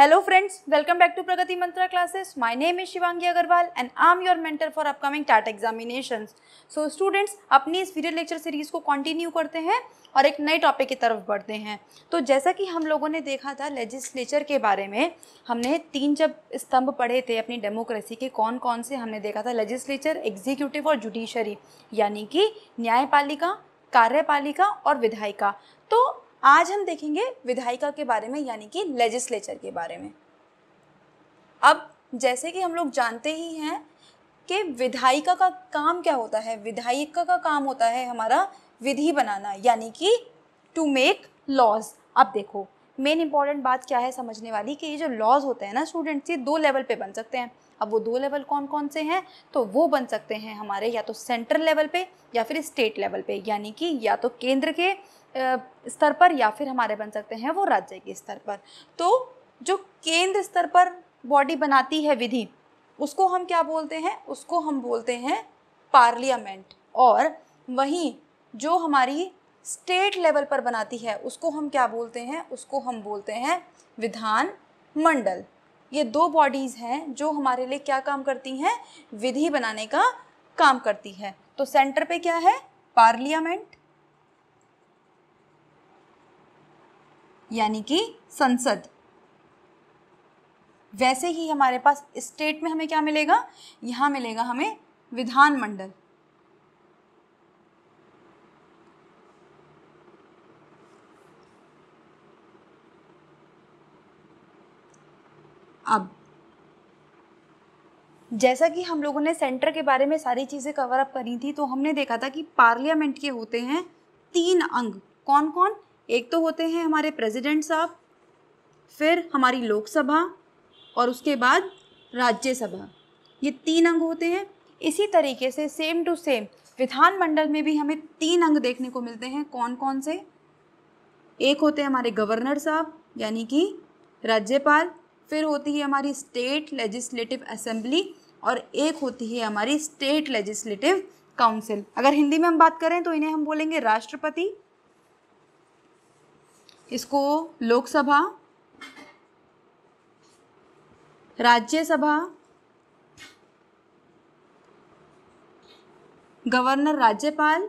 friends welcome back to Pragati Mantra classes my name is Shivangi Agarwal and I am your mentor for upcoming Tata examination so students अपनी इस video lecture series को continue करते हैं और एक नए टॉपिक की तरफ बढ़ते हैं तो जैसा कि हम लोगों ने देखा था लेजिस्लेचर के बारे में हमने तीन जब स्तंभ पढ़े थे अपनी डेमोक्रेसी के कौन कौन से हमने देखा था लेजिस्लेचर एग्जीक्यूटिव और जुडिशरी यानी कि न्यायपालिका कार्यपालिका और विधायिका तो आज हम देखेंगे विधायिका के बारे में यानी कि लेजिस्लेचर के बारे में अब जैसे कि हम लोग जानते ही हैं कि विधायिका का काम क्या होता है विधायिका का काम होता है हमारा विधि बनाना यानी कि टू मेक लॉज अब देखो मेन इंपॉर्टेंट बात क्या है समझने वाली कि ये जो लॉज होते हैं ना स्टूडेंट्स ये दो लेवल पे बन सकते हैं अब वो दो लेवल कौन कौन से हैं तो वो बन सकते हैं हमारे या तो सेंट्रल लेवल पे या फिर स्टेट लेवल पे यानी कि या तो केंद्र के स्तर पर या फिर हमारे बन सकते हैं वो राज्य के स्तर पर तो जो केंद्र स्तर पर बॉडी बनाती है विधि उसको हम क्या बोलते हैं उसको हम बोलते हैं पार्लियामेंट और वहीं जो हमारी स्टेट लेवल पर बनाती है उसको हम क्या बोलते हैं उसको हम बोलते हैं विधान मंडल ये दो बॉडीज़ हैं जो हमारे लिए क्या काम करती हैं विधि बनाने का काम करती है तो सेंटर पे क्या है पार्लियामेंट यानी कि संसद वैसे ही हमारे पास स्टेट में हमें क्या मिलेगा यहां मिलेगा हमें विधानमंडल अब जैसा कि हम लोगों ने सेंटर के बारे में सारी चीज़ें कवर अप करी थी तो हमने देखा था कि पार्लियामेंट के होते हैं तीन अंग कौन कौन एक तो होते हैं हमारे प्रेसिडेंट साहब फिर हमारी लोकसभा और उसके बाद राज्यसभा ये तीन अंग होते हैं इसी तरीके से सेम टू सेम विधानमंडल में भी हमें तीन अंग देखने को मिलते हैं कौन कौन से एक होते हैं हमारे गवर्नर साहब यानी कि राज्यपाल फिर होती है हमारी स्टेट लेजिस्लेटिव असेंबली और एक होती है हमारी स्टेट लेजिस्लेटिव काउंसिल अगर हिंदी में हम बात करें तो इन्हें हम बोलेंगे राष्ट्रपति इसको लोकसभा राज्यसभा गवर्नर राज्यपाल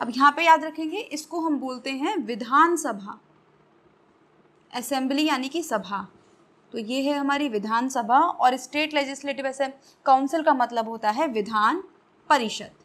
अब यहां पे याद रखेंगे इसको हम बोलते हैं विधानसभा असेंबली यानी कि सभा तो ये है हमारी विधानसभा और स्टेट लेजिस्लेटिव काउंसिल का मतलब होता है विधान परिषद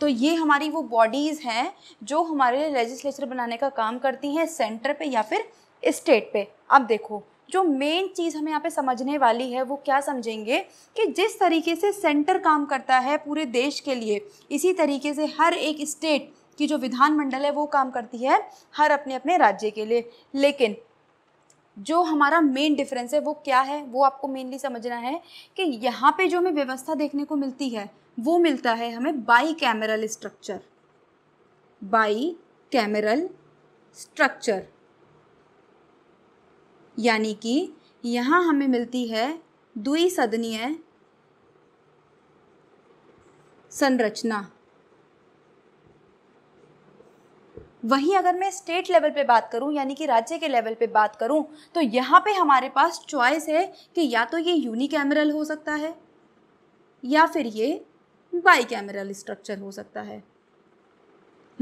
तो ये हमारी वो बॉडीज़ हैं जो हमारे लिए लेजिस्लेचर बनाने का काम करती हैं सेंटर पे या फिर स्टेट पे अब देखो जो मेन चीज़ हमें यहाँ पे समझने वाली है वो क्या समझेंगे कि जिस तरीके से सेंटर काम करता है पूरे देश के लिए इसी तरीके से हर एक स्टेट की जो विधानमंडल है वो काम करती है हर अपने अपने राज्य के लिए लेकिन जो हमारा मेन डिफरेंस है वो क्या है वो आपको मेनली समझना है कि यहाँ पे जो हमें व्यवस्था देखने को मिलती है वो मिलता है हमें bicameral structure bicameral structure यानी कि यहाँ हमें मिलती है द्विसदनीय संरचना वहीं अगर मैं स्टेट लेवल पे बात करूं यानी कि राज्य के लेवल पे बात करूं तो यहाँ पे हमारे पास चॉइस है कि या तो ये यूनिकैमरल हो सकता है या फिर ये बाई कैमरल स्ट्रक्चर हो सकता है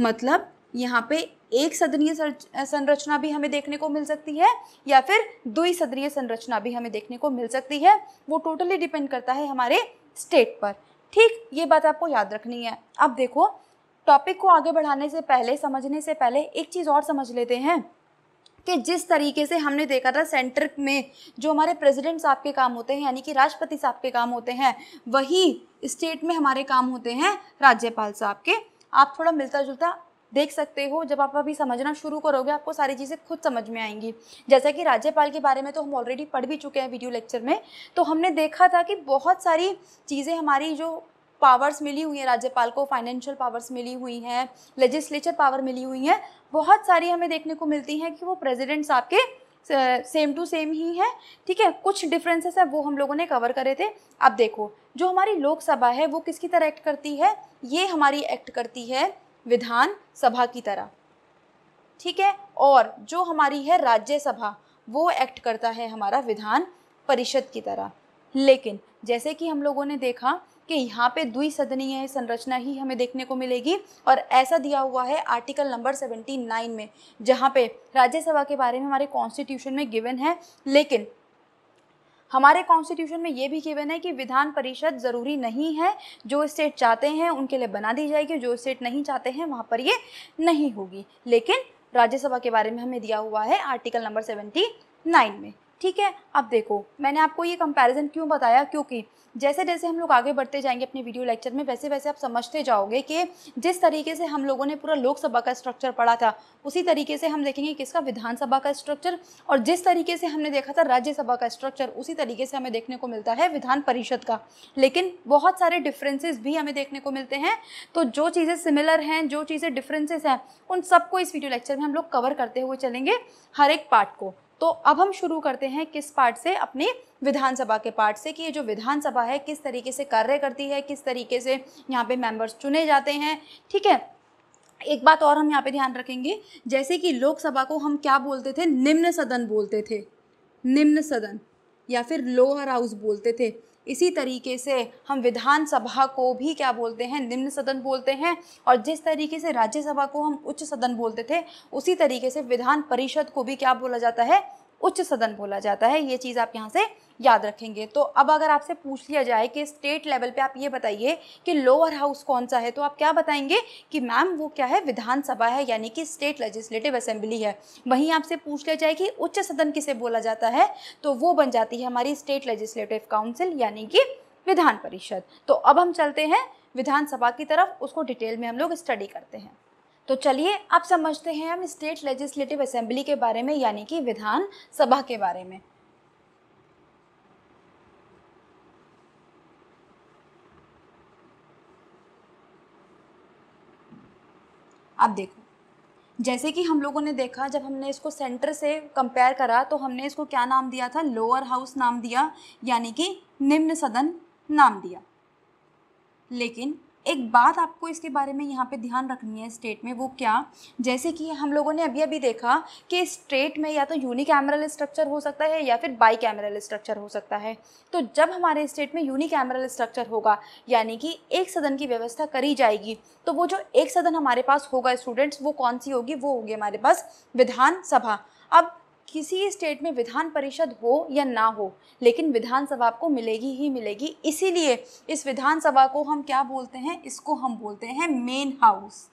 मतलब यहाँ पे एक सदनीय संरचना भी हमें देखने को मिल सकती है या फिर दुई सदनीय संरचना भी हमें देखने को मिल सकती है वो टोटली डिपेंड करता है हमारे स्टेट पर ठीक ये बात आपको याद रखनी है अब देखो टॉपिक को आगे बढ़ाने से पहले समझने से पहले एक चीज़ और समझ लेते हैं कि जिस तरीके से हमने देखा था सेंटर में जो हमारे प्रेसिडेंट साहब के काम होते हैं यानी कि राष्ट्रपति साहब के काम होते हैं वही स्टेट में हमारे काम होते हैं राज्यपाल साहब के आप थोड़ा मिलता जुलता देख सकते हो जब आप अभी समझना शुरू करोगे आपको सारी चीज़ें खुद समझ में आएंगी जैसा कि राज्यपाल के बारे में तो हम ऑलरेडी पढ़ भी चुके हैं वीडियो लेक्चर में तो हमने देखा था कि बहुत सारी चीज़ें हमारी जो पावर्स मिली हुई हैं राज्यपाल को फाइनेंशियल पावर्स मिली हुई हैं लेजिस्लेचर पावर मिली हुई हैं बहुत सारी हमें देखने को मिलती हैं कि वो प्रेजिडेंट्स आपके सेम टू सेम ही हैं ठीक है कुछ डिफरेंसेस है वो हम लोगों ने कवर करे थे अब देखो जो हमारी लोकसभा है वो किसकी तरह एक्ट करती है ये हमारी एक्ट करती है विधान सभा की तरह ठीक है और जो हमारी है राज्यसभा वो एक्ट करता है हमारा विधान परिषद की तरह लेकिन जैसे कि हम लोगों ने देखा कि यहाँ पे द्विसदनीय संरचना ही हमें देखने को मिलेगी और ऐसा दिया हुआ है आर्टिकल नंबर 79 में जहाँ पे राज्यसभा के बारे में हमारे कॉन्स्टिट्यूशन में गिवन है लेकिन हमारे कॉन्स्टिट्यूशन में ये भी गिवन है कि विधान परिषद ज़रूरी नहीं है जो स्टेट चाहते हैं उनके लिए बना दी जाएगी जो स्टेट नहीं चाहते हैं वहाँ पर ये नहीं होगी लेकिन राज्यसभा के बारे में हमें दिया हुआ है आर्टिकल नंबर सेवेंटी नाइन में ठीक है अब देखो मैंने आपको ये कंपैरिजन क्यों बताया क्योंकि जैसे जैसे हम लोग आगे बढ़ते जाएंगे अपने वीडियो लेक्चर में वैसे वैसे आप समझते जाओगे कि जिस तरीके से हम लोगों ने पूरा लोकसभा का स्ट्रक्चर पढ़ा था उसी तरीके से हम देखेंगे किसका विधानसभा का स्ट्रक्चर और जिस तरीके से हमने देखा था राज्यसभा का स्ट्रक्चर उसी तरीके से हमें देखने को मिलता है विधान परिषद का लेकिन बहुत सारे डिफ्रेंसेज भी हमें देखने को मिलते हैं तो जो चीज़ें सिमिलर हैं जो चीज़ें डिफ्रेंसेज हैं उन सबको इस वीडियो लेक्चर में हम लोग कवर करते हुए चलेंगे हर एक पार्ट को तो अब हम शुरू करते हैं किस पार्ट से अपने विधानसभा के पार्ट से कि ये जो विधानसभा है किस तरीके से कार्य करती है किस तरीके से यहाँ पे मेंबर्स चुने जाते हैं ठीक है एक बात और हम यहाँ पे ध्यान रखेंगे जैसे कि लोकसभा को हम क्या बोलते थे निम्न सदन बोलते थे निम्न सदन या फिर लोअर हाउस बोलते थे इसी तरीके से हम विधानसभा को भी क्या बोलते हैं निम्न सदन बोलते हैं और जिस तरीके से राज्यसभा को हम उच्च सदन बोलते थे उसी तरीके से विधान परिषद को भी क्या बोला जाता है उच्च सदन बोला जाता है ये चीज़ आप यहाँ से याद रखेंगे तो अब अगर आपसे पूछ लिया जाए कि स्टेट लेवल पे आप ये बताइए कि लोअर हाउस कौन सा है तो आप क्या बताएंगे कि मैम वो क्या है विधानसभा है यानी कि स्टेट लेजिस्लेटिव असेंबली है वहीं आपसे पूछ लिया जाए कि उच्च सदन किसे बोला जाता है तो वो बन जाती है हमारी स्टेट लेजिस्लेटिव काउंसिल यानी कि विधान परिषद तो अब हम चलते हैं विधानसभा की तरफ उसको डिटेल में हम लोग स्टडी करते हैं तो चलिए अब समझते हैं हम स्टेट लेजिस्लेटिव असेंबली के बारे में यानी कि विधानसभा के बारे में आप देखो जैसे कि हम लोगों ने देखा जब हमने इसको सेंटर से कंपेयर करा तो हमने इसको क्या नाम दिया था लोअर हाउस नाम दिया यानी कि निम्न सदन नाम दिया लेकिन एक बात आपको इसके बारे में यहाँ पे ध्यान रखनी है स्टेट में वो क्या जैसे कि हम लोगों ने अभी अभी देखा कि स्टेट में या तो कैमरल स्ट्रक्चर हो सकता है या फिर बाई कैमरल स्ट्रक्चर हो सकता है तो जब हमारे स्टेट में कैमरल स्ट्रक्चर होगा यानी कि एक सदन की व्यवस्था करी जाएगी तो वो जो एक सदन हमारे पास होगा स्टूडेंट्स वो कौन सी होगी वो होगी हमारे पास विधानसभा अब किसी स्टेट में विधान परिषद हो या ना हो लेकिन विधानसभा आपको मिलेगी ही मिलेगी इसीलिए इस विधानसभा को हम क्या बोलते हैं इसको हम बोलते हैं मेन हाउस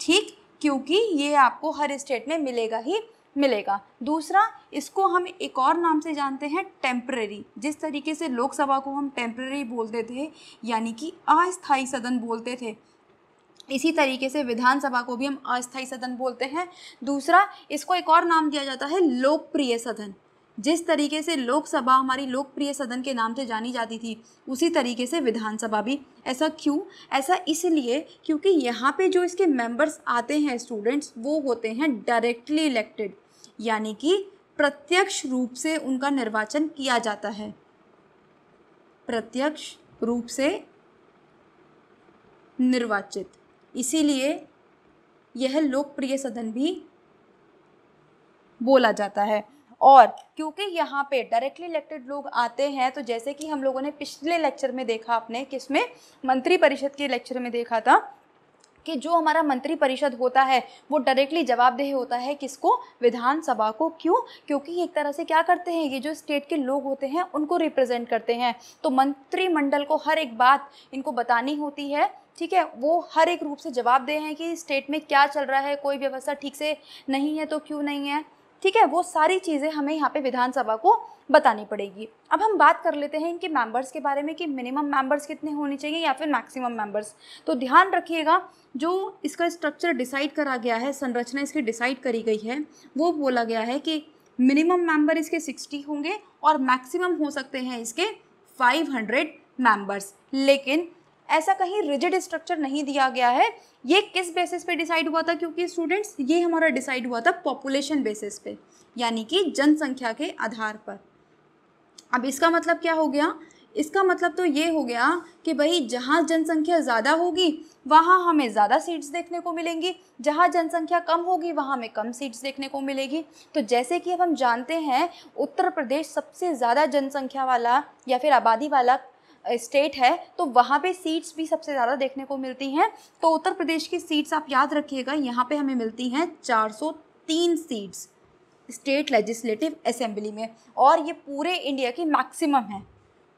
ठीक क्योंकि ये आपको हर स्टेट में मिलेगा ही मिलेगा दूसरा इसको हम एक और नाम से जानते हैं टेम्प्रेरी जिस तरीके से लोकसभा को हम टेम्प्रेरी बोलते थे यानी कि अस्थाई सदन बोलते थे इसी तरीके से विधानसभा को भी हम अस्थायी सदन बोलते हैं दूसरा इसको एक और नाम दिया जाता है लोकप्रिय सदन जिस तरीके से लोकसभा हमारी लोकप्रिय सदन के नाम से जानी जाती थी उसी तरीके से विधानसभा भी ऐसा क्यों ऐसा इसलिए क्योंकि यहाँ पे जो इसके मेंबर्स आते हैं स्टूडेंट्स वो होते हैं डायरेक्टली इलेक्टेड यानी कि प्रत्यक्ष रूप से उनका निर्वाचन किया जाता है प्रत्यक्ष रूप से निर्वाचित इसीलिए यह लोकप्रिय सदन भी बोला जाता है और क्योंकि यहाँ पे डायरेक्टली इलेक्टेड लोग आते हैं तो जैसे कि हम लोगों ने पिछले लेक्चर में देखा अपने किसमें मंत्री परिषद के लेक्चर में देखा था कि जो हमारा मंत्री परिषद होता है वो डायरेक्टली जवाबदेह होता है किसको विधानसभा को क्यों क्योंकि एक तरह से क्या करते हैं ये जो स्टेट के लोग होते हैं उनको रिप्रेजेंट करते हैं तो मंत्रिमंडल को हर एक बात इनको बतानी होती है ठीक है वो हर एक रूप से जवाब दे हैं कि स्टेट में क्या चल रहा है कोई व्यवस्था ठीक से नहीं है तो क्यों नहीं है ठीक है वो सारी चीज़ें हमें यहाँ पे विधानसभा को बतानी पड़ेगी अब हम बात कर लेते हैं इनके मेंबर्स के बारे में कि मिनिमम मेंबर्स कितने होने चाहिए या फिर मैक्सिमम मेंबर्स तो ध्यान रखिएगा जो इसका स्ट्रक्चर डिसाइड करा गया है संरचना इसकी डिसाइड करी गई है वो बोला गया है कि मिनिमम मेंबर इसके सिक्सटी होंगे और मैक्सिमम हो सकते हैं इसके फाइव हंड्रेड मेंबर्स लेकिन ऐसा कहीं रिजिड स्ट्रक्चर नहीं दिया गया है ये किस बेसिस पे डिसाइड हुआ था क्योंकि स्टूडेंट्स ये हमारा डिसाइड हुआ था पॉपुलेशन बेसिस पे यानी कि जनसंख्या के आधार पर अब इसका मतलब क्या हो गया इसका मतलब तो ये हो गया कि भाई जहाँ जनसंख्या ज़्यादा होगी वहाँ हमें ज़्यादा सीट्स देखने को मिलेंगी जहाँ जनसंख्या कम होगी वहाँ हमें कम सीट्स देखने को मिलेगी तो जैसे कि अब हम जानते हैं उत्तर प्रदेश सबसे ज़्यादा जनसंख्या वाला या फिर आबादी वाला स्टेट है तो वहाँ पे सीट्स भी सबसे ज़्यादा देखने को मिलती हैं तो उत्तर प्रदेश की सीट्स आप याद रखिएगा यहाँ पे हमें मिलती हैं 403 सीट्स स्टेट लेजिस्लेटिव असेंबली में और ये पूरे इंडिया की मैक्सिमम है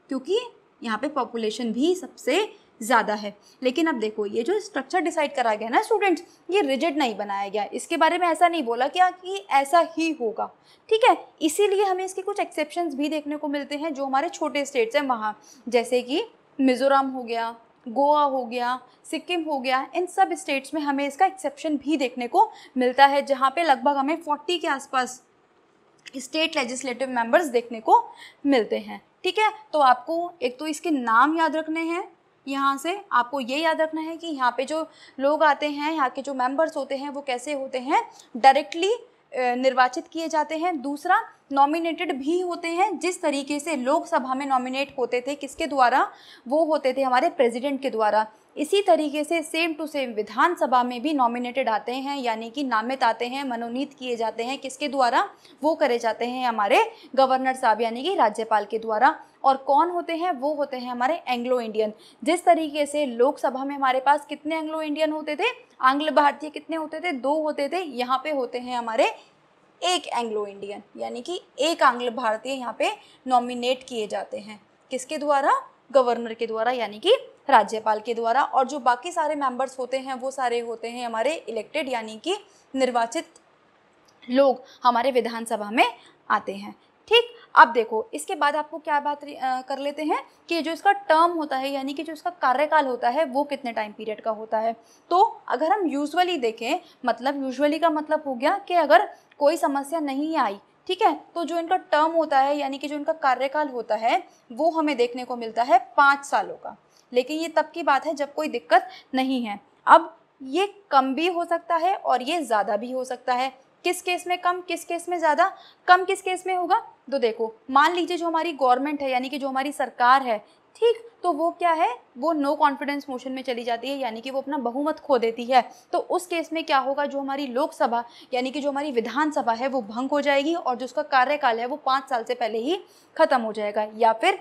क्योंकि यहाँ पे पॉपुलेशन भी सबसे ज़्यादा है लेकिन अब देखो ये जो स्ट्रक्चर डिसाइड करा गया ना स्टूडेंट्स ये रिजिड नहीं बनाया गया इसके बारे में ऐसा नहीं बोला क्या कि ऐसा ही होगा ठीक है इसीलिए हमें इसके कुछ एक्सेप्शन भी देखने को मिलते हैं जो हमारे छोटे स्टेट्स हैं वहाँ जैसे कि मिज़ोरम हो गया गोवा हो गया सिक्किम हो गया इन सब स्टेट्स में हमें इसका एक्सेप्शन भी देखने को मिलता है जहाँ पे लगभग हमें 40 के आसपास स्टेट लेजिस्लेटिव मेंबर्स देखने को मिलते हैं ठीक है तो आपको एक तो इसके नाम याद रखने हैं यहाँ से आपको ये याद रखना है कि यहाँ पे जो लोग आते हैं यहाँ के जो मेंबर्स होते हैं वो कैसे होते हैं डायरेक्टली निर्वाचित किए जाते हैं दूसरा नॉमिनेटेड भी होते हैं जिस तरीके से लोकसभा में नॉमिनेट होते थे किसके द्वारा वो होते थे हमारे प्रेसिडेंट के द्वारा इसी तरीके से सेम टू सेम विधानसभा में भी नॉमिनेटेड आते हैं यानी कि नामित आते हैं मनोनीत किए जाते हैं किसके द्वारा वो करे जाते हैं हमारे गवर्नर साहब यानी कि राज्यपाल के द्वारा और कौन होते हैं वो होते हैं हमारे एंग्लो इंडियन जिस तरीके से लोकसभा में हमारे पास कितने एंग्लो इंडियन होते थे आंग्ल भारतीय कितने होते थे दो होते थे यहाँ पे होते हैं हमारे एक एंग्लो इंडियन यानी कि एक आंग्ल भारतीय यहाँ पे नॉमिनेट किए जाते हैं किसके द्वारा गवर्नर के द्वारा यानी कि राज्यपाल के द्वारा और जो बाकी सारे मेंबर्स होते हैं वो सारे होते हैं हमारे इलेक्टेड यानी कि निर्वाचित लोग हमारे विधानसभा में आते हैं ठीक अब देखो इसके बाद आपको क्या बात कर लेते हैं कि जो इसका टर्म होता है यानी कि जो इसका कार्यकाल होता है वो कितने टाइम पीरियड का होता है तो अगर हम यूजुअली देखें मतलब यूजुअली का मतलब हो गया कि अगर कोई समस्या नहीं आई ठीक है तो जो इनका टर्म होता है यानी कि जो इनका कार्यकाल होता है वो हमें देखने को मिलता है पाँच सालों का लेकिन ये तब की बात है जब कोई दिक्कत नहीं है अब ये कम भी हो सकता है और ये ज़्यादा भी हो सकता है किस केस में कम किस केस में ज़्यादा कम किस केस में होगा तो देखो मान लीजिए जो हमारी गवर्नमेंट है यानी कि जो हमारी सरकार है ठीक तो वो क्या है वो नो कॉन्फिडेंस मोशन में चली जाती है यानी कि वो अपना बहुमत खो देती है तो उस केस में क्या होगा जो हमारी लोकसभा यानी कि जो हमारी विधानसभा है वो भंग हो जाएगी और जो उसका कार्यकाल है वो पाँच साल से पहले ही खत्म हो जाएगा या फिर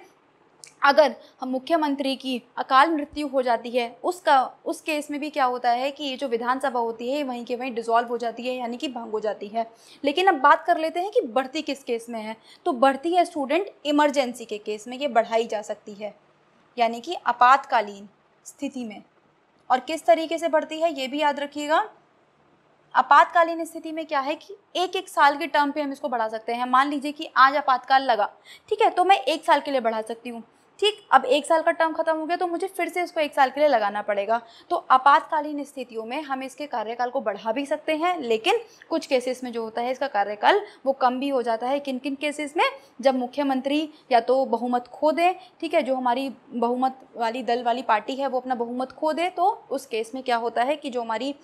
अगर हम मुख्यमंत्री की अकाल मृत्यु हो जाती है उसका उस केस में भी क्या होता है कि ये जो विधानसभा होती है वहीं के वहीं डिसॉल्व हो जाती है यानी कि भंग हो जाती है लेकिन अब बात कर लेते हैं कि बढ़ती किस केस में है तो बढ़ती है स्टूडेंट इमरजेंसी के केस में ये बढ़ाई जा सकती है यानी कि आपातकालीन स्थिति में और किस तरीके से बढ़ती है ये भी याद रखिएगा आपातकालीन स्थिति में क्या है कि एक एक साल के टर्म पे हम इसको बढ़ा सकते हैं मान लीजिए कि आज आपातकाल लगा ठीक है तो मैं एक साल के लिए बढ़ा सकती हूँ ठीक अब एक साल का टर्म खत्म हो गया तो मुझे फिर से इसको एक साल के लिए लगाना पड़ेगा तो आपातकालीन स्थितियों में हम इसके कार्यकाल को बढ़ा भी सकते हैं लेकिन कुछ केसेस में जो होता है इसका कार्यकाल वो कम भी हो जाता है किन किन केसेस में जब मुख्यमंत्री या तो बहुमत खो दे ठीक है जो हमारी बहुमत वाली दल वाली पार्टी है वो अपना बहुमत खो दे तो उस केस में क्या होता है कि जो हमारी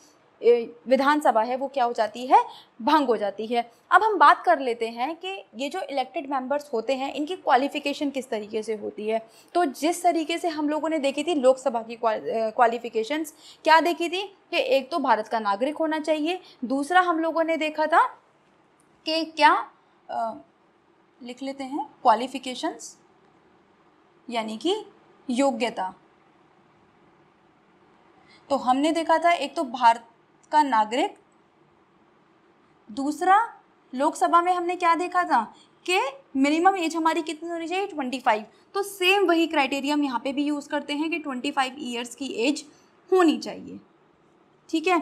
विधानसभा है वो क्या हो जाती है भंग हो जाती है अब हम बात कर लेते हैं कि ये जो इलेक्टेड मेंबर्स होते हैं इनकी क्वालिफ़िकेशन किस तरीके से होती है तो जिस तरीके से हम लोगों ने देखी थी लोकसभा की क्वालिफ़िकेशंस क्या देखी थी कि एक तो भारत का नागरिक होना चाहिए दूसरा हम लोगों ने देखा था कि क्या आ, लिख लेते हैं क्वालिफ़िकेशंस यानी कि योग्यता तो हमने देखा था एक तो भारत का नागरिक दूसरा लोकसभा में हमने क्या देखा था कि मिनिमम एज हमारी कितनी होनी चाहिए ट्वेंटी फाइव तो सेम वही क्राइटेरिया हम यहाँ पे भी यूज़ करते हैं कि ट्वेंटी फाइव ईयर्स की एज होनी चाहिए ठीक है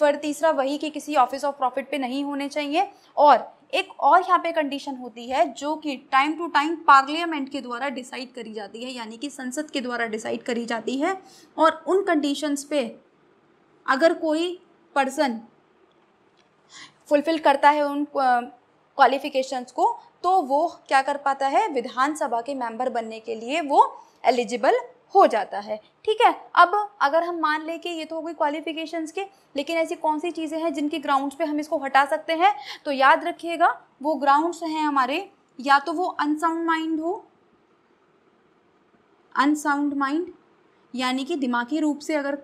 फिर तीसरा वही कि किसी ऑफिस ऑफ प्रॉफिट पे नहीं होने चाहिए और एक और यहाँ पे कंडीशन होती है जो कि टाइम टू टाइम पार्लियामेंट के द्वारा डिसाइड करी जाती है यानी कि संसद के द्वारा डिसाइड करी जाती है और उन कंडीशंस पे अगर कोई पर्सन फुलफिल करता है उन क्वालिफिकेशंस को तो वो क्या कर पाता है विधानसभा के मेंबर बनने के लिए वो एलिजिबल हो जाता है ठीक है अब अगर हम मान लें कि ये तो हो गई क्वालिफिकेशंस के लेकिन ऐसी कौन सी चीज़ें हैं जिनके ग्राउंड्स पे हम इसको हटा सकते हैं तो याद रखिएगा वो ग्राउंड्स हैं हमारे या तो वो अनसाउंड माइंड हो अनसाउंड माइंड यानी कि दिमागी रूप से अगर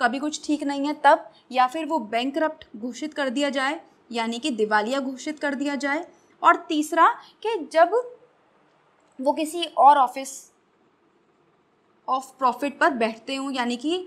कभी कुछ ठीक नहीं है तब या फिर वो बैंक घोषित कर दिया जाए यानी कि दिवालिया घोषित कर दिया जाए और तीसरा कि जब वो किसी और ऑफिस ऑफ प्रॉफिट पर बैठते हों यानी कि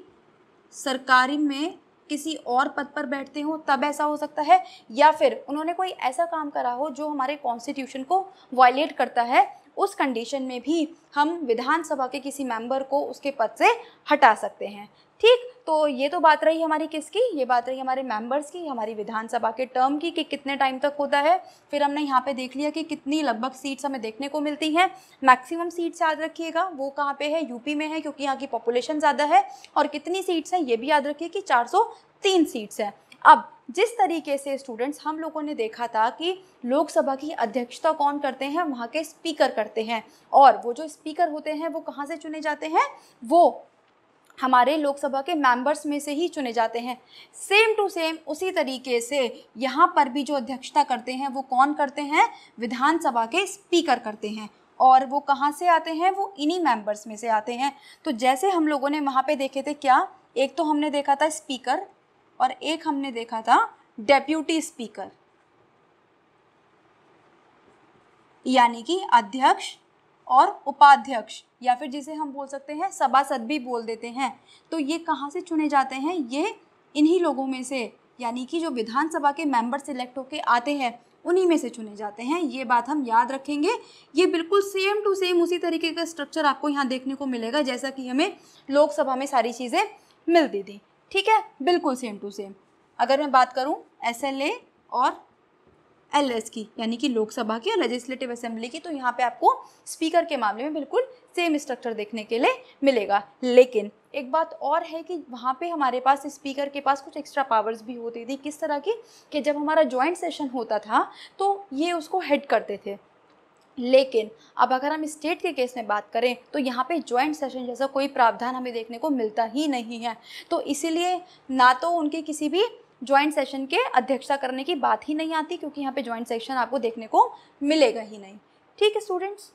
सरकारी में किसी और पद पर बैठते हों तब ऐसा हो सकता है या फिर उन्होंने कोई ऐसा काम करा हो जो हमारे कॉन्स्टिट्यूशन को वायलेट करता है उस कंडीशन में भी हम विधानसभा के किसी मेंबर को उसके पद से हटा सकते हैं ठीक तो ये तो बात रही हमारी किसकी ये बात रही हमारे मेंबर्स की हमारी विधानसभा के टर्म की कि कितने टाइम तक होता है फिर हमने यहाँ पे देख लिया कि कितनी लगभग सीट्स हमें देखने को मिलती हैं मैक्सिमम सीट्स याद रखिएगा वो कहाँ पे है यूपी में है क्योंकि यहाँ की पॉपुलेशन ज़्यादा है और कितनी सीट्स हैं ये भी याद रखिए कि चार सीट्स हैं अब जिस तरीके से स्टूडेंट्स हम लोगों ने देखा था कि लोकसभा की अध्यक्षता कौन करते हैं वहाँ के स्पीकर करते हैं और वो जो स्पीकर होते हैं वो कहाँ से चुने जाते हैं वो हमारे लोकसभा के मेंबर्स में से ही चुने जाते हैं सेम टू सेम उसी तरीके से यहाँ पर भी जो अध्यक्षता करते हैं वो कौन करते हैं विधानसभा के स्पीकर करते हैं और वो कहाँ से आते हैं वो इन्हीं मेंबर्स में से आते हैं तो जैसे हम लोगों ने वहाँ पे देखे थे क्या एक तो हमने देखा था स्पीकर और एक हमने देखा था डेप्यूटी स्पीकर यानी कि अध्यक्ष और उपाध्यक्ष या फिर जिसे हम बोल सकते हैं सभासद भी बोल देते हैं तो ये कहाँ से चुने जाते हैं ये इन्हीं लोगों में से यानी कि जो विधानसभा के मेंबर सिलेक्ट होके आते हैं उन्हीं में से चुने जाते हैं ये बात हम याद रखेंगे ये बिल्कुल सेम टू सेम उसी तरीके का स्ट्रक्चर आपको यहाँ देखने को मिलेगा जैसा कि हमें लोकसभा में सारी चीज़ें मिलती थी ठीक है बिल्कुल सेम टू सेम अगर मैं बात करूँ एस और एल की यानी कि लोकसभा की और लेजिस्लेटिव असेंबली की तो यहाँ पे आपको स्पीकर के मामले में बिल्कुल सेम स्ट्रक्चर देखने के लिए मिलेगा लेकिन एक बात और है कि वहाँ पे हमारे पास स्पीकर के पास कुछ एक्स्ट्रा पावर्स भी होती थी किस तरह की कि जब हमारा जॉइंट सेशन होता था तो ये उसको हेड करते थे लेकिन अब अगर हम स्टेट के केस में बात करें तो यहाँ पे जॉइंट सेशन जैसा कोई प्रावधान हमें देखने को मिलता ही नहीं है तो इसीलिए ना तो उनके किसी भी ज्वाइंट सेशन के अध्यक्षता करने की बात ही नहीं आती क्योंकि यहाँ पे ज्वाइंट सेशन आपको देखने को मिलेगा ही नहीं ठीक है स्टूडेंट्स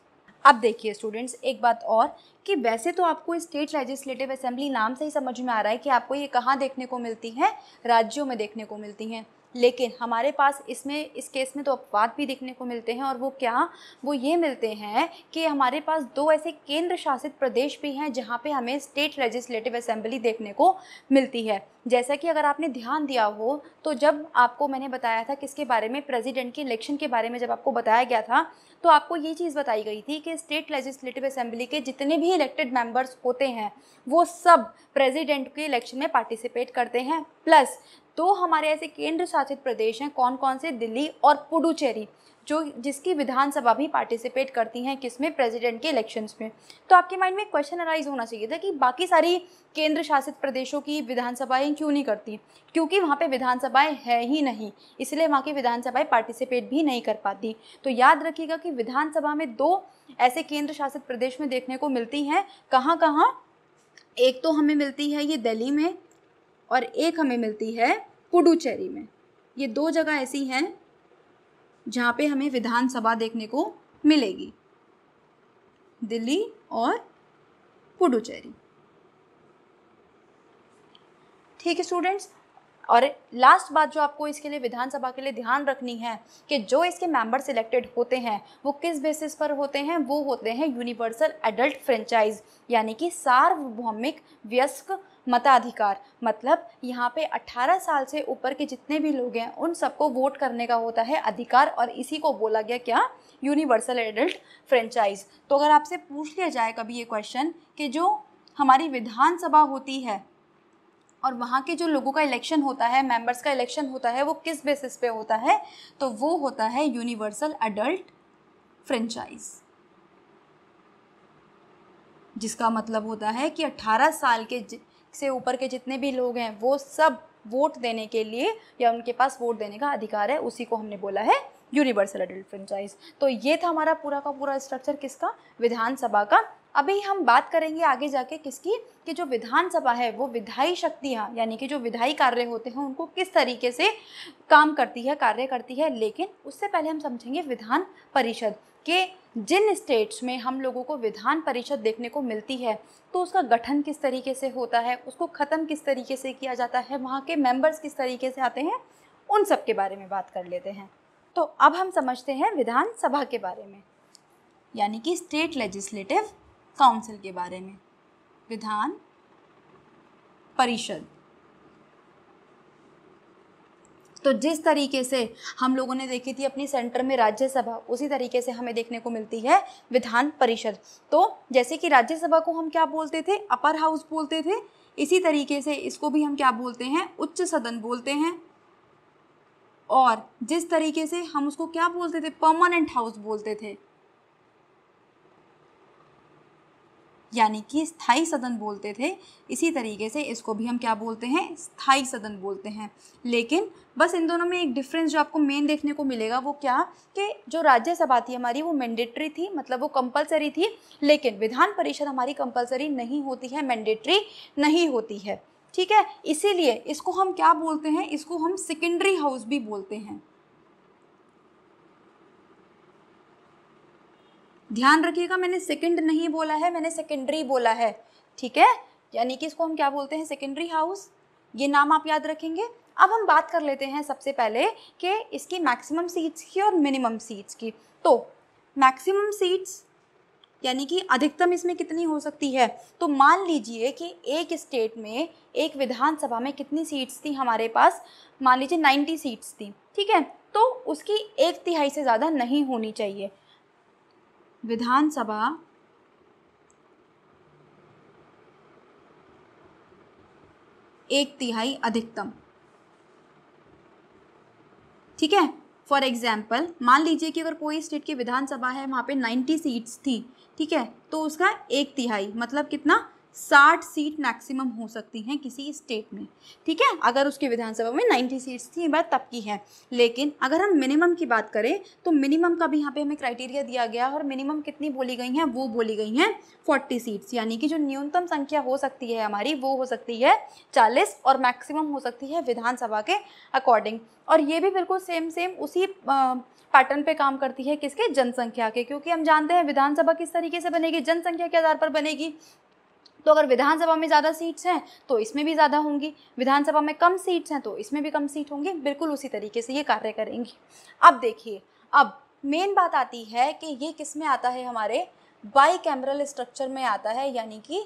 अब देखिए स्टूडेंट्स एक बात और कि वैसे तो आपको स्टेट लेजिस्लेटिव असेंबली नाम से ही समझ में आ रहा है कि आपको ये कहाँ देखने को मिलती हैं राज्यों में देखने को मिलती हैं लेकिन हमारे पास इसमें इस केस में तो अपवाद भी देखने को मिलते हैं और वो क्या वो ये मिलते हैं कि हमारे पास दो ऐसे केंद्र शासित प्रदेश भी हैं जहाँ पे हमें स्टेट लेजिस्लेटिव असेंबली देखने को मिलती है जैसा कि अगर आपने ध्यान दिया हो तो जब आपको मैंने बताया था किसके बारे में प्रेसिडेंट के इलेक्शन के बारे में जब आपको बताया गया था तो आपको ये चीज़ बताई गई थी कि स्टेट लेजिस्लेटिव असेंबली के जितने भी इलेक्टेड मेंबर्स होते हैं वो सब प्रेसिडेंट के इलेक्शन में पार्टिसिपेट करते हैं प्लस दो तो हमारे ऐसे केंद्र शासित प्रदेश हैं कौन कौन से दिल्ली और पुडुचेरी जो जिसकी विधानसभा भी पार्टिसिपेट करती हैं किसमें प्रेसिडेंट के इलेक्शंस में तो आपके माइंड में क्वेश्चन अराइज होना चाहिए था कि बाकी सारी केंद्र शासित प्रदेशों की विधानसभाएं क्यों नहीं करती क्योंकि वहाँ पे विधानसभाएं है ही नहीं इसलिए वहाँ की विधानसभाएं पार्टिसिपेट भी नहीं कर पाती तो याद रखिएगा कि विधानसभा में दो ऐसे केंद्र शासित प्रदेश में देखने को मिलती हैं कहाँ कहाँ एक तो हमें मिलती है ये दिल्ली में और एक हमें मिलती है पुडुचेरी में ये दो जगह ऐसी हैं जहाँ पे हमें विधानसभा देखने को मिलेगी दिल्ली और पुडुचेरी ठीक है स्टूडेंट्स और लास्ट बात जो आपको इसके लिए विधानसभा के लिए ध्यान रखनी है कि जो इसके मेंबर सिलेक्टेड होते हैं वो किस बेसिस पर होते हैं वो होते हैं यूनिवर्सल एडल्ट फ्रेंचाइज यानी कि सार्वभौमिक व्यस्क मताधिकार मतलब यहाँ पे 18 साल से ऊपर के जितने भी लोग हैं उन सबको वोट करने का होता है अधिकार और इसी को बोला गया क्या यूनिवर्सल एडल्ट फ्रेंचाइज तो अगर आपसे पूछ लिया जाए कभी ये क्वेश्चन कि जो हमारी विधानसभा होती है और वहाँ के जो लोगों का इलेक्शन होता है मेंबर्स का इलेक्शन होता है वो किस बेसिस पे होता है तो वो होता है यूनिवर्सल अडल्ट फ्रेंचाइज जिसका मतलब होता है कि 18 साल के से ऊपर के जितने भी लोग हैं वो सब वोट देने के लिए या उनके पास वोट देने का अधिकार है उसी को हमने बोला है यूनिवर्सल एडल्ट फ्रेंचाइज तो ये था हमारा पूरा का पूरा स्ट्रक्चर किसका विधानसभा का अभी हम बात करेंगे आगे जाके किसकी कि जो विधानसभा है वो विधायी शक्तियाँ यानी कि जो विधायी कार्य होते हैं उनको किस तरीके से काम करती है कार्य करती है लेकिन उससे पहले हम समझेंगे विधान परिषद के जिन स्टेट्स में हम लोगों को विधान परिषद देखने को मिलती है तो उसका गठन किस तरीके से होता है उसको ख़त्म किस तरीके से किया जाता है वहाँ के मेंबर्स किस तरीके से आते हैं उन सब के बारे में बात कर लेते हैं तो अब हम समझते हैं विधानसभा के बारे में यानी कि स्टेट लेजिस्लेटिव काउंसिल के बारे में विधान परिषद तो जिस तरीके से हम लोगों ने देखी थी अपनी सेंटर में राज्यसभा उसी तरीके से हमें देखने को मिलती है विधान परिषद तो जैसे कि राज्यसभा को हम क्या बोलते थे अपर हाउस बोलते थे इसी तरीके से इसको भी हम क्या बोलते हैं उच्च सदन बोलते हैं और जिस तरीके से हम उसको क्या बोलते थे परमानेंट हाउस बोलते थे यानी कि स्थाई सदन बोलते थे इसी तरीके से इसको भी हम क्या बोलते हैं स्थाई सदन बोलते हैं लेकिन बस इन दोनों में एक डिफरेंस जो आपको मेन देखने को मिलेगा वो क्या कि जो राज्यसभा थी हमारी वो मैंडेटरी थी मतलब वो कंपलसरी थी लेकिन विधान परिषद हमारी कंपलसरी नहीं होती है मैंडेटरी नहीं होती है ठीक है इसीलिए इसको हम क्या बोलते हैं इसको हम सेकेंडरी हाउस भी बोलते हैं ध्यान रखिएगा मैंने सेकेंड नहीं बोला है मैंने सेकेंडरी बोला है ठीक है यानी कि इसको हम क्या बोलते हैं सेकेंडरी हाउस ये नाम आप याद रखेंगे अब हम बात कर लेते हैं सबसे पहले कि इसकी मैक्सिमम सीट्स की और मिनिमम सीट्स की तो मैक्सिमम सीट्स यानी कि अधिकतम इसमें कितनी हो सकती है तो मान लीजिए कि एक स्टेट में एक विधानसभा में कितनी सीट्स थी हमारे पास मान लीजिए 90 सीट्स थी ठीक है तो उसकी एक तिहाई से ज़्यादा नहीं होनी चाहिए विधानसभा एक तिहाई अधिकतम ठीक है फॉर एग्जाम्पल मान लीजिए कि अगर कोई स्टेट की विधानसभा है वहाँ पे 90 सीट्स थी ठीक है तो उसका एक तिहाई मतलब कितना साठ सीट मैक्सिमम हो सकती हैं किसी स्टेट में ठीक है अगर उसके विधानसभा में नाइन्टी सीट्स थी बात तब की है लेकिन अगर हम मिनिमम की बात करें तो मिनिमम का भी यहाँ पे हमें क्राइटेरिया दिया गया और मिनिमम कितनी बोली गई हैं वो बोली गई हैं फोर्टी सीट्स यानी कि जो न्यूनतम संख्या हो सकती है हमारी वो हो सकती है चालीस और मैक्सिमम हो सकती है विधानसभा के अकॉर्डिंग और ये भी बिल्कुल सेम सेम उसी पैटर्न पे काम करती है किसके जनसंख्या के क्योंकि हम जानते हैं विधानसभा किस तरीके से बनेगी जनसंख्या के आधार पर बनेगी तो अगर विधानसभा में ज़्यादा सीट्स हैं तो इसमें भी ज़्यादा होंगी विधानसभा में कम सीट्स हैं तो इसमें भी कम सीट होंगी बिल्कुल उसी तरीके से ये कार्य करेंगी अब देखिए अब मेन बात आती है कि ये किस में आता है हमारे बाई कैमरल स्ट्रक्चर में आता है यानी कि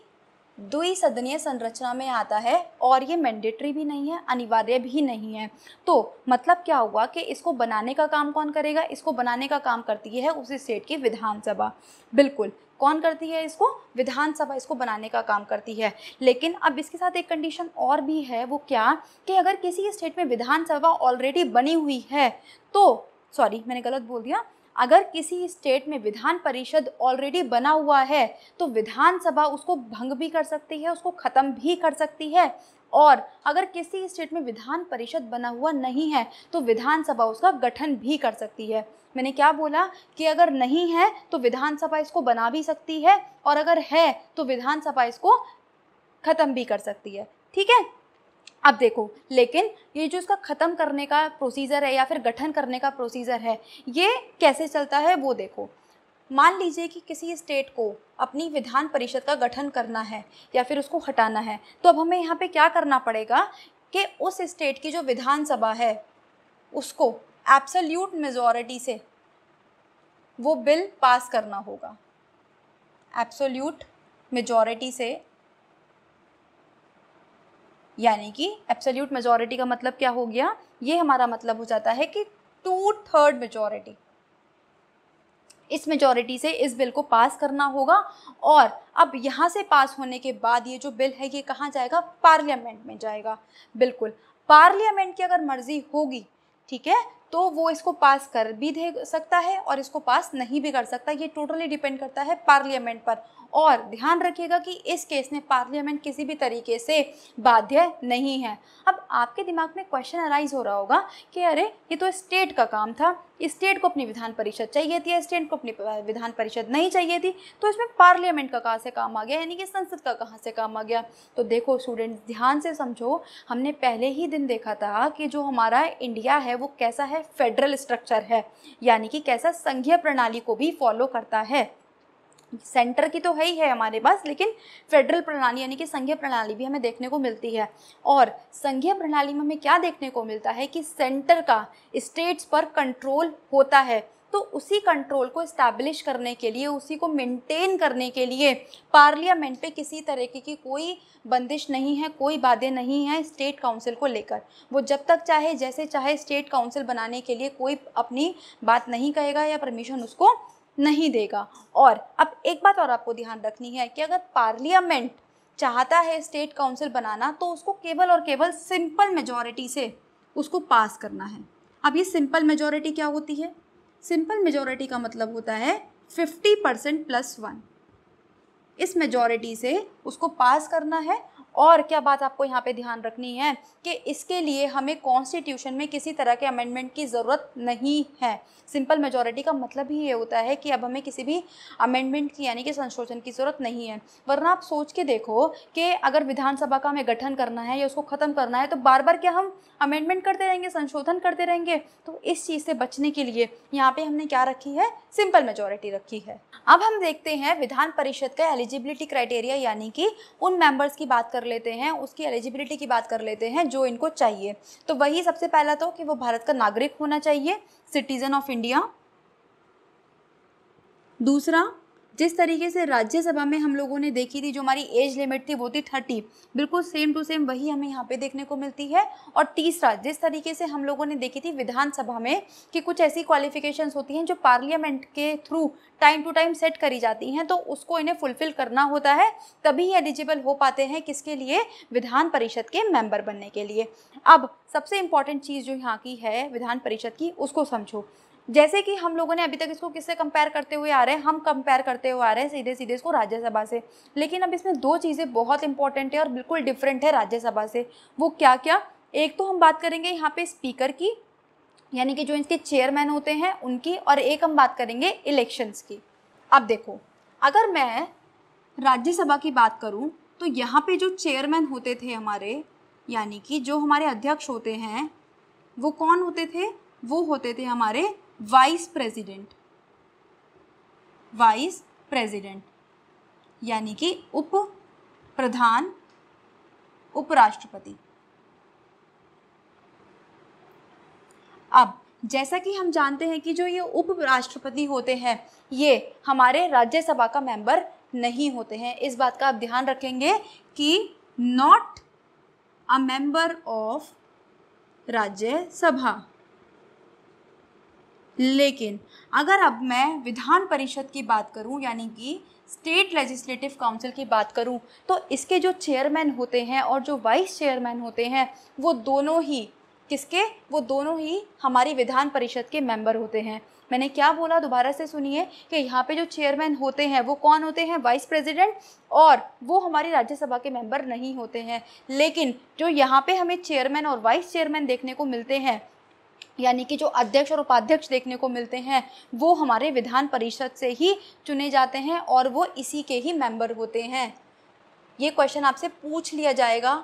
द्वि सदनीय संरचना में आता है और ये मैंडेटरी भी नहीं है अनिवार्य भी नहीं है तो मतलब क्या हुआ कि इसको बनाने का काम कौन करेगा इसको बनाने का काम करती है उसी स्टेट की विधानसभा बिल्कुल कौन करती है इसको विधानसभा इसको बनाने का काम करती है लेकिन अब इसके साथ एक कंडीशन और भी है वो क्या कि अगर किसी स्टेट में विधानसभा ऑलरेडी बनी हुई है तो सॉरी मैंने गलत बोल दिया अगर किसी स्टेट में विधान परिषद ऑलरेडी बना हुआ है तो विधानसभा उसको भंग भी कर सकती है उसको ख़त्म भी कर सकती है और अगर किसी स्टेट में विधान परिषद बना हुआ नहीं है तो विधानसभा उसका गठन भी कर सकती है मैंने क्या बोला कि अगर नहीं है तो विधानसभा इसको बना भी सकती है और अगर है तो विधानसभा इसको ख़त्म भी कर सकती है ठीक है अब देखो लेकिन ये जो इसका ख़त्म करने का प्रोसीजर है या फिर गठन करने का प्रोसीजर है ये कैसे चलता है वो देखो मान लीजिए कि किसी स्टेट को अपनी विधान परिषद का गठन करना है या फिर उसको हटाना है तो अब हमें यहाँ पे क्या करना पड़ेगा कि उस स्टेट की जो विधानसभा है उसको एब्सोल्यूट मेजोरिटी से वो बिल पास करना होगा एब्सोल्यूट मेजोरिटी से यानी कि एब्सोल्यूट मेजोरिटी का मतलब क्या हो गया ये हमारा मतलब हो जाता है कि टू थर्ड मेजोरिटी इस मेजोरिटी से इस बिल को पास करना होगा और अब यहाँ से पास होने के बाद ये जो बिल है ये कहाँ जाएगा पार्लियामेंट में जाएगा बिल्कुल पार्लियामेंट की अगर मर्जी होगी ठीक है तो वो इसको पास कर भी दे सकता है और इसको पास नहीं भी कर सकता ये टोटली डिपेंड करता है पार्लियामेंट पर और ध्यान रखिएगा कि इस केस में पार्लियामेंट किसी भी तरीके से बाध्य नहीं है अब आपके दिमाग में क्वेश्चन अराइज हो रहा होगा कि अरे ये तो स्टेट का काम था स्टेट को अपनी विधान परिषद चाहिए थी स्टेट को अपनी विधान परिषद नहीं चाहिए थी तो इसमें पार्लियामेंट का कहाँ से काम आ गया यानी कि संसद का कहाँ से काम आ गया तो देखो स्टूडेंट ध्यान से समझो हमने पहले ही दिन देखा था कि जो हमारा इंडिया है वो कैसा है फेडरल स्ट्रक्चर है यानी कि कैसा संघीय प्रणाली को भी फॉलो करता है सेंटर की तो है ही है हमारे पास लेकिन फेडरल प्रणाली यानी कि संघीय प्रणाली भी हमें देखने को मिलती है और संघीय प्रणाली में हमें क्या देखने को मिलता है कि सेंटर का स्टेट्स पर कंट्रोल होता है तो उसी कंट्रोल को इस्टेब्लिश करने के लिए उसी को मेंटेन करने के लिए पार्लियामेंट पे किसी तरीके की कोई बंदिश नहीं है कोई बाधे नहीं है स्टेट काउंसिल को लेकर वो जब तक चाहे जैसे चाहे स्टेट काउंसिल बनाने के लिए कोई अपनी बात नहीं कहेगा या परमिशन उसको नहीं देगा और अब एक बात और आपको ध्यान रखनी है कि अगर पार्लियामेंट चाहता है स्टेट काउंसिल बनाना तो उसको केवल और केवल सिंपल मेजॉरिटी से उसको पास करना है अब ये सिंपल मेजॉरिटी क्या होती है सिंपल मेजोरिटी का मतलब होता है फिफ्टी परसेंट प्लस वन इस मेजॉरिटी से उसको पास करना है और क्या बात आपको यहाँ पे ध्यान रखनी है कि इसके लिए हमें कॉन्स्टिट्यूशन में किसी तरह के अमेंडमेंट की ज़रूरत नहीं है सिंपल मेजोरिटी का मतलब ही ये होता है कि अब हमें किसी भी अमेंडमेंट की यानी कि संशोधन की ज़रूरत नहीं है वरना आप सोच के देखो कि अगर विधानसभा का हमें गठन करना है या उसको ख़त्म करना है तो बार बार क्या हम अमेंडमेंट करते रहेंगे संशोधन करते रहेंगे तो इस चीज़ से बचने के लिए यहाँ पे हमने क्या रखी है सिंपल मेजोरिटी रखी है अब हम देखते हैं विधान परिषद का एलिजिबिलिटी क्राइटेरिया यानी कि उन मेंबर्स की बात कर लेते हैं उसकी एलिजिबिलिटी की बात कर लेते हैं जो इनको चाहिए तो वही सबसे पहला तो कि वो भारत का नागरिक होना चाहिए सिटीजन ऑफ इंडिया दूसरा जिस तरीके से राज्यसभा में हम लोगों ने देखी थी जो हमारी एज लिमिट थी वो थी थर्टी बिल्कुल सेम टू सेम वही हमें यहाँ पे देखने को मिलती है और तीसरा जिस तरीके से हम लोगों ने देखी थी विधानसभा में कि कुछ ऐसी क्वालिफिकेशन होती हैं जो पार्लियामेंट के through time to time set करी जाती हैं तो उसको इन्हें फुलफिल करना होता है तभी एलिजिबल हो पाते हैं किसके लिए विधान परिषद के मेंबर बनने के लिए अब सबसे इम्पॉर्टेंट चीज़ जो यहाँ की है विधान परिषद की उसको समझो जैसे कि हम लोगों ने अभी तक इसको किससे कंपेयर करते हुए आ रहे हैं हम कंपेयर करते हुए आ रहे हैं सीधे सीधे इसको राज्यसभा से लेकिन अब इसमें दो चीज़ें बहुत इंपॉर्टेंट है और बिल्कुल डिफरेंट है राज्यसभा से वो क्या क्या एक तो हम बात करेंगे यहाँ पे स्पीकर की यानी कि जो इसके चेयरमैन होते हैं उनकी और एक हम बात करेंगे इलेक्शंस की अब देखो अगर मैं राज्यसभा की बात करूँ तो यहाँ पे जो चेयरमैन होते थे हमारे यानी कि जो हमारे अध्यक्ष होते हैं वो कौन होते थे वो होते थे हमारे वाइस प्रेसिडेंट वाइस प्रेसिडेंट यानी कि उप प्रधान उपराष्ट्रपति अब जैसा कि हम जानते हैं कि जो ये उपराष्ट्रपति होते हैं ये हमारे राज्यसभा का मेंबर नहीं होते हैं इस बात का आप ध्यान रखेंगे कि not a member of Rajya Sabha लेकिन अगर अब मैं विधान परिषद की बात करूं यानी कि स्टेट लेजिस्लेटिव काउंसिल की बात करूं तो इसके जो चेयरमैन होते हैं और जो वाइस चेयरमैन होते हैं वो दोनों ही किसके वो दोनों ही हमारी विधान परिषद के मेंबर होते हैं मैंने क्या बोला दोबारा से सुनिए कि यहाँ पे जो चेयरमैन होते हैं वो कौन होते हैं वाइस प्रेसिडेंट और वो हमारी राज्यसभा के मेंबर नहीं होते हैं लेकिन जो यहाँ पे हमें चेयरमैन और वाइस चेयरमैन देखने को मिलते हैं यानी कि जो अध्यक्ष और उपाध्यक्ष देखने को मिलते हैं वो हमारे विधान परिषद से ही चुने जाते हैं और वो इसी के ही मेंबर होते हैं ये क्वेश्चन आपसे पूछ लिया जाएगा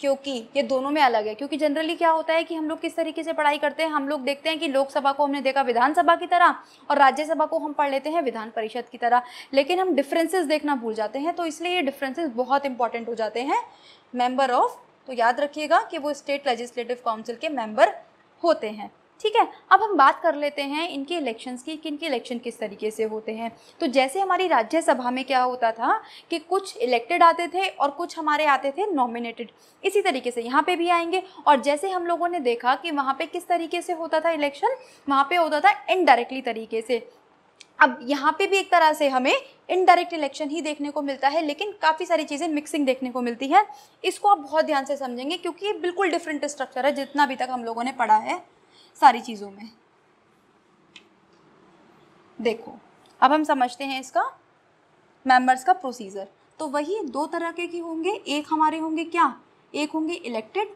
क्योंकि ये दोनों में अलग है क्योंकि जनरली क्या होता है कि हम लोग किस तरीके से पढ़ाई करते हैं हम लोग देखते हैं कि लोकसभा को हमने देखा विधानसभा की तरह और राज्यसभा को हम पढ़ लेते हैं विधान परिषद की तरह लेकिन हम डिफरेंसेस देखना भूल जाते हैं तो इसलिए ये डिफरेंसेस बहुत इंपॉर्टेंट हो जाते हैं मेंबर ऑफ तो याद रखिएगा कि वो स्टेट लेजिस्लेटिव काउंसिल के मेंबर होते हैं ठीक है अब हम बात कर लेते हैं इनके इलेक्शंस की कि इनके इलेक्शन किस तरीके से होते हैं तो जैसे हमारी राज्यसभा में क्या होता था कि कुछ इलेक्टेड आते थे और कुछ हमारे आते थे नॉमिनेटेड इसी तरीके से यहाँ पे भी आएंगे और जैसे हम लोगों ने देखा कि वहाँ पे किस तरीके से होता था इलेक्शन वहाँ पे होता था इनडायरेक्टली तरीके से अब यहाँ पे भी एक तरह से हमें इनडायरेक्ट इलेक्शन ही देखने को मिलता है लेकिन काफ़ी सारी चीज़ें मिक्सिंग देखने को मिलती है इसको आप बहुत ध्यान से समझेंगे क्योंकि ये बिल्कुल डिफरेंट स्ट्रक्चर है जितना अभी तक हम लोगों ने पढ़ा है सारी चीज़ों में देखो अब हम समझते हैं इसका मेंबर्स का प्रोसीजर तो वही दो तरह के की होंगे एक हमारे होंगे क्या एक होंगे इलेक्टेड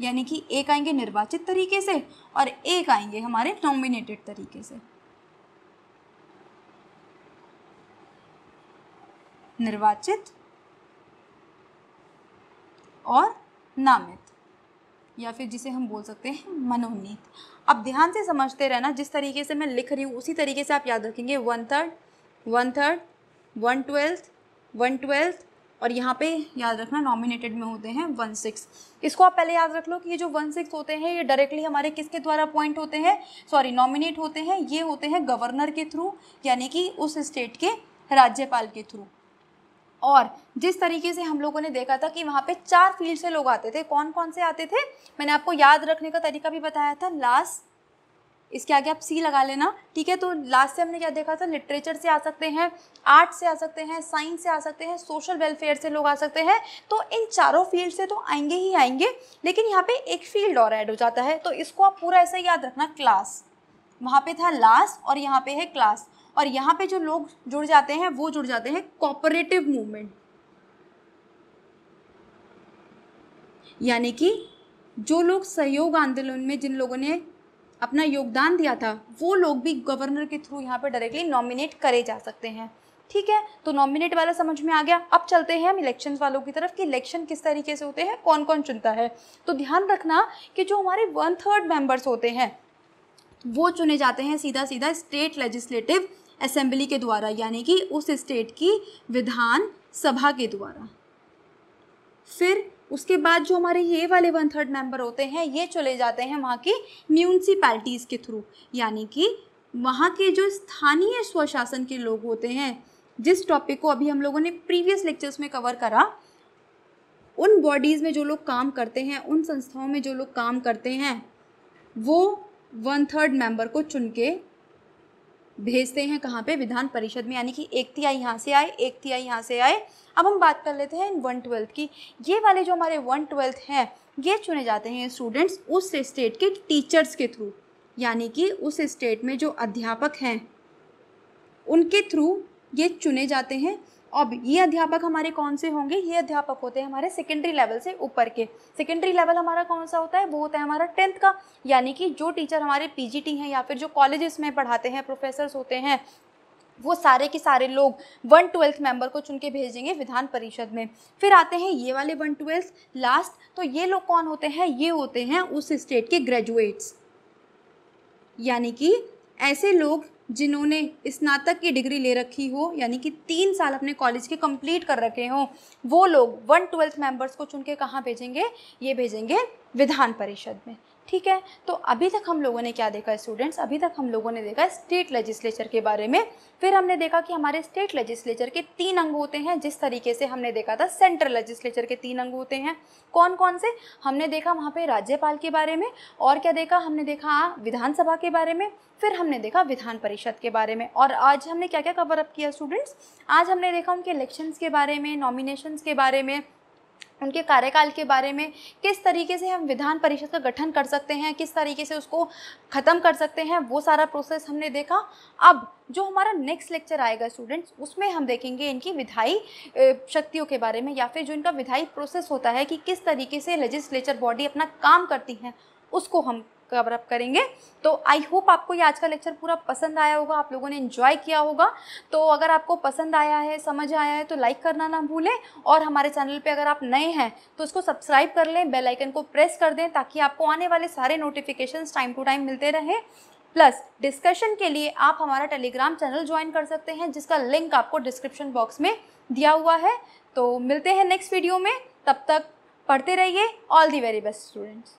यानी कि एक आएंगे निर्वाचित तरीके से और एक आएंगे हमारे नॉमिनेटेड तरीके से निर्वाचित और नामित या फिर जिसे हम बोल सकते हैं मनोनीत अब ध्यान से समझते रहना जिस तरीके से मैं लिख रही हूँ उसी तरीके से आप याद रखेंगे one third one third one twelfth one twelfth और यहाँ पे याद रखना नॉमिनेटेड में होते हैं वन सिक्स इसको आप पहले याद रख लो कि ये जो वन सिक्स होते हैं ये डायरेक्टली हमारे किसके द्वारा अपॉइंट होते हैं सॉरी नॉमिनेट होते हैं ये होते हैं गवर्नर के थ्रू यानी कि उस स्टेट के राज्यपाल के थ्रू और जिस तरीके से हम लोगों ने देखा था कि वहाँ पे चार फील्ड से लोग आते थे कौन कौन से आते थे मैंने आपको याद रखने का तरीका भी बताया था लास्ट इसके आगे आप सी लगा लेना ठीक है तो लास्ट से हमने क्या देखा था लिटरेचर से आ सकते हैं आर्ट से आ सकते हैं साइंस से आ सकते हैं सोशल वेलफेयर से लोग आ सकते हैं तो इन चारों फील्ड से तो आएंगे ही आएंगे लेकिन यहाँ पे एक फील्ड और ऐड हो जाता है तो इसको आप पूरा ऐसे याद रखना क्लास वहाँ पे था लास्ट और यहाँ पे है क्लास और यहाँ पे जो लोग जुड़ जाते हैं वो जुड़ जाते हैं कॉपरेटिव मूवमेंट यानी कि जो लोग सहयोग आंदोलन में जिन लोगों ने अपना योगदान दिया था वो लोग भी गवर्नर के थ्रू यहाँ पे डायरेक्टली नॉमिनेट करे जा सकते हैं ठीक है तो नॉमिनेट वाला समझ में आ गया अब चलते हैं हम इलेक्शन वालों की तरफ कि इलेक्शन किस तरीके से होते हैं कौन कौन चुनता है तो ध्यान रखना कि जो हमारे वन थर्ड मेंबर्स होते हैं वो चुने जाते हैं सीधा सीधा स्टेट लेजिस्लेटिव असेंबली के द्वारा यानी कि उस स्टेट की विधान सभा के द्वारा फिर उसके बाद जो हमारे ये वाले वन थर्ड मेंबर होते हैं ये चले जाते हैं वहाँ की म्यूनसिपैलिटीज़ के थ्रू यानी कि वहाँ के जो स्थानीय स्वशासन के लोग होते हैं जिस टॉपिक को अभी हम लोगों ने प्रीवियस लेक्चर्स में कवर करा उन बॉडीज़ में जो लोग काम करते हैं उन संस्थाओं में जो लोग काम करते हैं वो वन थर्ड मेंबर को चुन के भेजते हैं कहाँ पे विधान परिषद में यानी कि एक तिहाई यहाँ से आए एक तिहाई यहाँ से आए अब हम बात कर लेते हैं वन ट्वेल्थ की ये वाले जो हमारे वन ट्वेल्थ हैं ये चुने जाते हैं स्टूडेंट्स उस स्टेट के टीचर्स के थ्रू यानी कि उस स्टेट में जो अध्यापक हैं उनके थ्रू ये चुने जाते हैं अब ये अध्यापक हमारे कौन से होंगे ये अध्यापक होते हैं हमारे सेकेंडरी लेवल से ऊपर के सेकेंडरी लेवल हमारा कौन सा होता है वो होता है हमारा टेंथ का यानी कि जो टीचर हमारे पीजीटी हैं या फिर जो कॉलेजेस में पढ़ाते हैं प्रोफेसर्स होते हैं वो सारे के सारे लोग वन ट्वेल्थ मेंबर को चुन के भेजेंगे विधान परिषद में फिर आते हैं ये वाले वन ट्वेल्थ लास्ट तो ये लोग कौन होते हैं ये होते हैं उस स्टेट के ग्रेजुएट्स यानी कि ऐसे लोग जिन्होंने स्नातक की डिग्री ले रखी हो यानी कि तीन साल अपने कॉलेज के कंप्लीट कर रखे हों वो लोग वन ट्वेल्थ मेंबर्स को चुन के कहाँ भेजेंगे ये भेजेंगे विधान परिषद में ठीक है तो अभी तक हम लोगों ने क्या देखा स्टूडेंट्स अभी तक हम लोगों ने देखा स्टेट लेजिस्लेचर के बारे में फिर हमने देखा कि हमारे स्टेट लेजिस्लेचर के तीन अंग होते हैं जिस तरीके से हमने देखा था सेंट्रल लेजिस्लेचर के तीन अंग होते हैं कौन कौन से हमने देखा वहाँ पे राज्यपाल के बारे में और क्या देखा हमने देखा हाँ, विधानसभा के बारे में फिर हमने देखा विधान परिषद के बारे में और आज हमने क्या क्या कवरअप किया स्टूडेंट्स आज हमने देखा उनके इलेक्शंस के बारे में नॉमिनेशंस के बारे में उनके कार्यकाल के बारे में किस तरीके से हम विधान परिषद का गठन कर सकते हैं किस तरीके से उसको ख़त्म कर सकते हैं वो सारा प्रोसेस हमने देखा अब जो हमारा नेक्स्ट लेक्चर आएगा स्टूडेंट्स उसमें हम देखेंगे इनकी विधायी शक्तियों के बारे में या फिर जो इनका विधायी प्रोसेस होता है कि किस तरीके से लेजिस्लेचर बॉडी अपना काम करती हैं उसको हम कवरअप करेंगे तो आई होप आपको ये आज का लेक्चर पूरा पसंद आया होगा आप लोगों ने इन्जॉय किया होगा तो अगर आपको पसंद आया है समझ आया है तो लाइक करना ना भूलें और हमारे चैनल पे अगर आप नए हैं तो उसको सब्सक्राइब कर लें बेल आइकन को प्रेस कर दें ताकि आपको आने वाले सारे नोटिफिकेशंस टाइम टू टाइम मिलते रहें प्लस डिस्कशन के लिए आप हमारा टेलीग्राम चैनल ज्वाइन कर सकते हैं जिसका लिंक आपको डिस्क्रिप्शन बॉक्स में दिया हुआ है तो मिलते हैं नेक्स्ट वीडियो में तब तक पढ़ते रहिए all the very best students